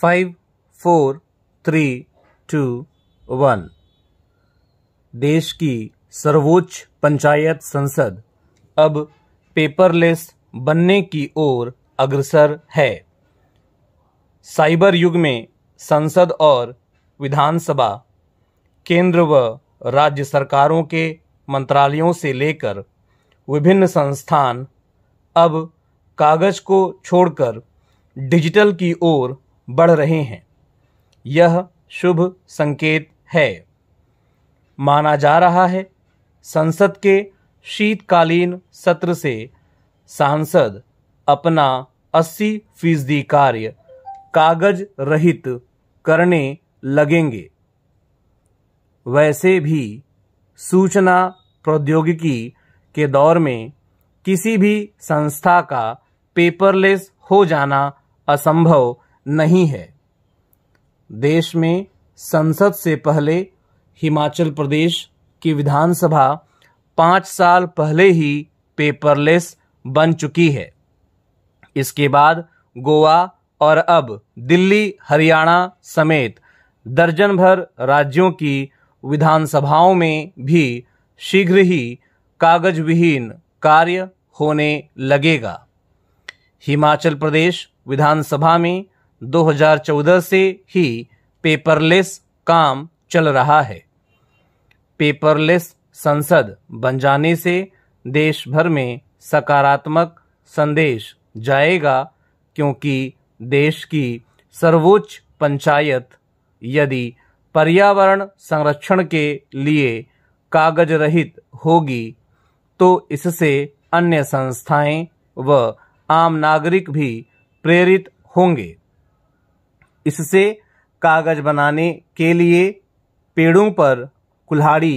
five four three two one देश की सर्वोच्च पंचायत संसद अब पेपरलेस बनने की ओर अग्रसर है साइबर युग में संसद और विधानसभा केंद्र व राज्य सरकारों के मंत्रालयों से लेकर विभिन्न संस्थान अब कागज को छोड़कर डिजिटल की ओर बढ़ रहे हैं यह शुभ संकेत है माना जा रहा है संसद के शीतकालीन सत्र से सांसद अपना 80 फीसदी कार्य कागज रहित करने लगेंगे वैसे भी सूचना प्रौद्योगिकी के दौर में किसी भी संस्था का पेपरलेस हो जाना असंभव नहीं है देश में संसद से पहले हिमाचल प्रदेश की विधानसभा पांच साल पहले ही पेपरलेस बन चुकी है इसके बाद गोवा और अब दिल्ली हरियाणा समेत दर्जन भर राज्यों की विधानसभाओं में भी शीघ्र ही कागज विहीन कार्य होने लगेगा हिमाचल प्रदेश विधानसभा में 2014 से ही पेपरलेस काम चल रहा है पेपरलेस संसद बन जाने से देश भर में सकारात्मक संदेश जाएगा क्योंकि देश की सर्वोच्च पंचायत यदि पर्यावरण संरक्षण के लिए कागज रहित होगी तो इससे अन्य संस्थाएं व आम नागरिक भी प्रेरित होंगे इससे कागज बनाने के लिए पेड़ों पर कुल्हाड़ी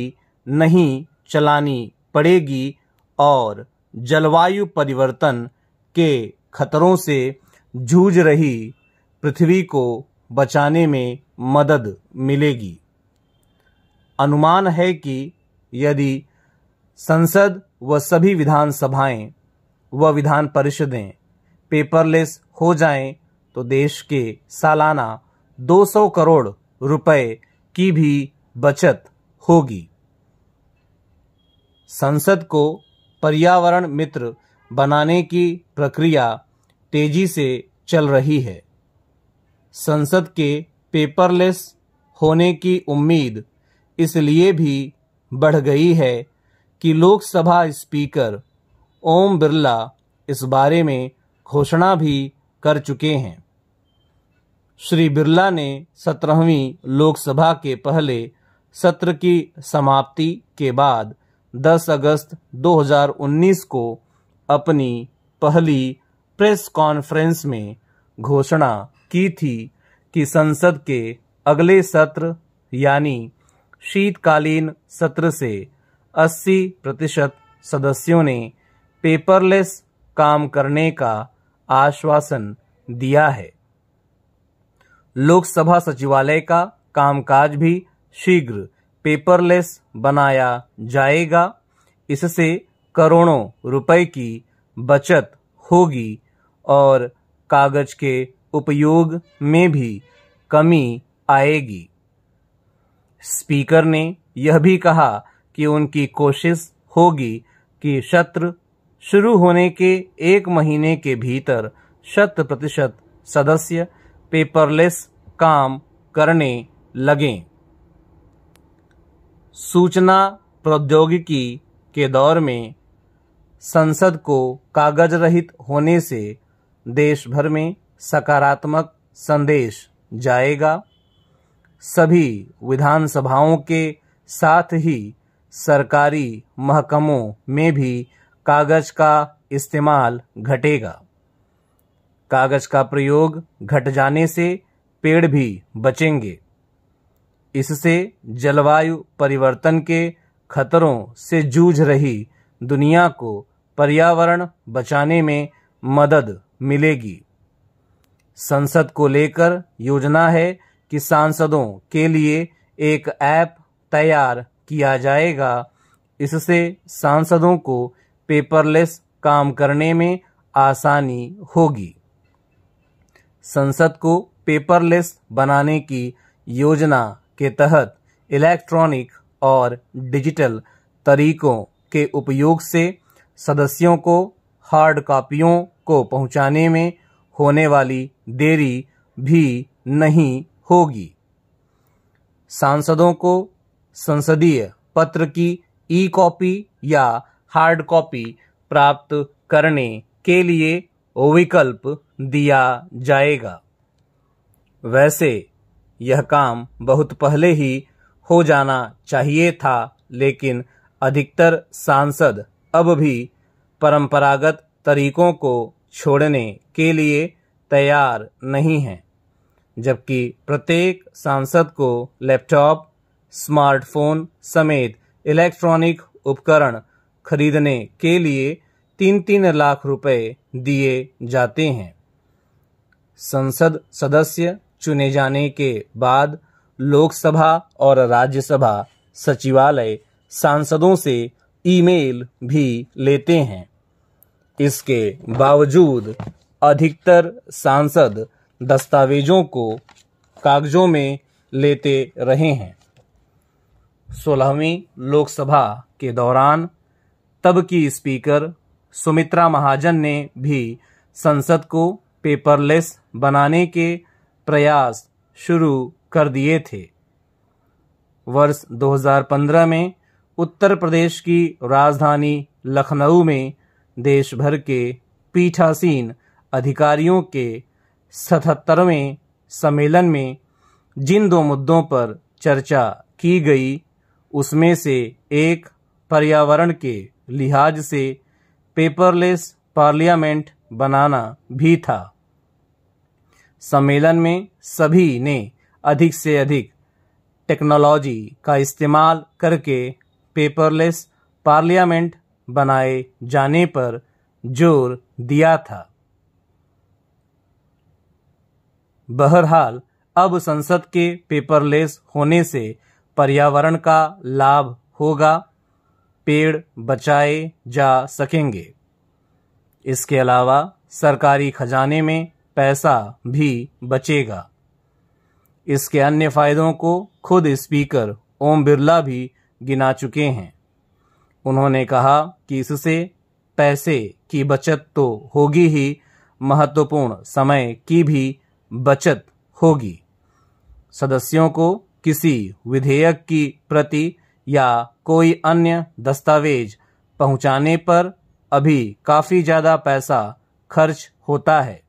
नहीं चलानी पड़ेगी और जलवायु परिवर्तन के खतरों से जूझ रही पृथ्वी को बचाने में मदद मिलेगी अनुमान है कि यदि संसद व सभी विधानसभाएं व विधान परिषदें पेपरलेस हो जाएं तो देश के सालाना 200 करोड़ रुपए की भी बचत होगी संसद को पर्यावरण मित्र बनाने की प्रक्रिया तेजी से चल रही है संसद के पेपरलेस होने की उम्मीद इसलिए भी बढ़ गई है कि लोकसभा स्पीकर ओम बिरला इस बारे में घोषणा भी कर चुके हैं श्री बिरला ने सत्रहवीं लोकसभा के पहले सत्र की समाप्ति के बाद 10 अगस्त 2019 को अपनी पहली प्रेस कॉन्फ्रेंस में घोषणा की थी कि संसद के अगले सत्र यानी शीतकालीन सत्र से 80 प्रतिशत सदस्यों ने पेपरलेस काम करने का आश्वासन दिया है लोकसभा सचिवालय का कामकाज भी शीघ्र पेपरलेस बनाया जाएगा इससे करोड़ों रुपए की बचत होगी और कागज के उपयोग में भी कमी आएगी स्पीकर ने यह भी कहा कि उनकी कोशिश होगी कि सत्र शुरू होने के एक महीने के भीतर शत प्रतिशत सदस्य पेपरलेस काम करने लगें सूचना प्रौद्योगिकी के दौर में संसद को कागज रहित होने से देश भर में सकारात्मक संदेश जाएगा सभी विधानसभाओं के साथ ही सरकारी महकमों में भी कागज का इस्तेमाल घटेगा कागज का प्रयोग घट जाने से पेड़ भी बचेंगे इससे जलवायु परिवर्तन के खतरों से जूझ रही दुनिया को पर्यावरण बचाने में मदद मिलेगी संसद को लेकर योजना है कि सांसदों के लिए एक ऐप तैयार किया जाएगा इससे सांसदों को पेपरलेस काम करने में आसानी होगी संसद को पेपरलेस बनाने की योजना के तहत इलेक्ट्रॉनिक और डिजिटल तरीकों के उपयोग से सदस्यों को हार्ड कापियों को पहुंचाने में होने वाली देरी भी नहीं होगी सांसदों को संसदीय पत्र की ई कॉपी या हार्ड कॉपी प्राप्त करने के लिए विकल्प दिया जाएगा वैसे यह काम बहुत पहले ही हो जाना चाहिए था लेकिन अधिकतर सांसद अब भी परंपरागत तरीकों को छोड़ने के लिए तैयार नहीं हैं जबकि प्रत्येक सांसद को लैपटॉप स्मार्टफोन समेत इलेक्ट्रॉनिक उपकरण खरीदने के लिए तीन तीन लाख रुपए दिए जाते हैं संसद सदस्य चुने जाने के बाद लोकसभा और राज्यसभा सचिवालय सांसदों से ईमेल भी लेते हैं इसके बावजूद अधिकतर सांसद दस्तावेजों को कागजों में लेते रहे हैं सोलहवीं लोकसभा के दौरान तब की स्पीकर सुमित्रा महाजन ने भी संसद को पेपरलेस बनाने के प्रयास शुरू कर दिए थे वर्ष 2015 में उत्तर प्रदेश की राजधानी लखनऊ में देश भर के पीठासीन अधिकारियों के सतहत्तरवें सम्मेलन में जिन दो मुद्दों पर चर्चा की गई उसमें से एक पर्यावरण के लिहाज से पेपरलेस पार्लियामेंट बनाना भी था सम्मेलन में सभी ने अधिक से अधिक टेक्नोलॉजी का इस्तेमाल करके पेपरलेस पार्लियामेंट बनाए जाने पर जोर दिया था बहरहाल अब संसद के पेपरलेस होने से पर्यावरण का लाभ होगा पेड़ बचाए जा सकेंगे इसके अलावा सरकारी खजाने में पैसा भी बचेगा इसके अन्य फ़ायदों को खुद स्पीकर ओम बिरला भी गिना चुके हैं उन्होंने कहा कि इससे पैसे की बचत तो होगी ही महत्वपूर्ण समय की भी बचत होगी सदस्यों को किसी विधेयक की प्रति या कोई अन्य दस्तावेज पहुंचाने पर अभी काफ़ी ज़्यादा पैसा खर्च होता है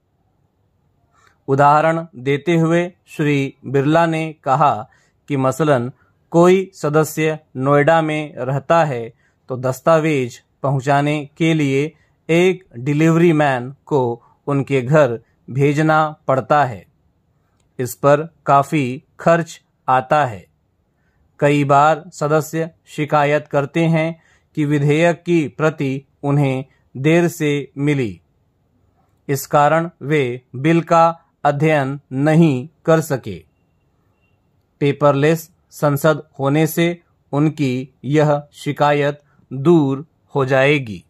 उदाहरण देते हुए श्री बिरला ने कहा कि मसलन कोई सदस्य नोएडा में रहता है तो दस्तावेज पहुंचाने के लिए एक डिलीवरी मैन को उनके घर भेजना पड़ता है इस पर काफ़ी खर्च आता है कई बार सदस्य शिकायत करते हैं कि विधेयक की प्रति उन्हें देर से मिली इस कारण वे बिल का अध्ययन नहीं कर सके पेपरलेस संसद होने से उनकी यह शिकायत दूर हो जाएगी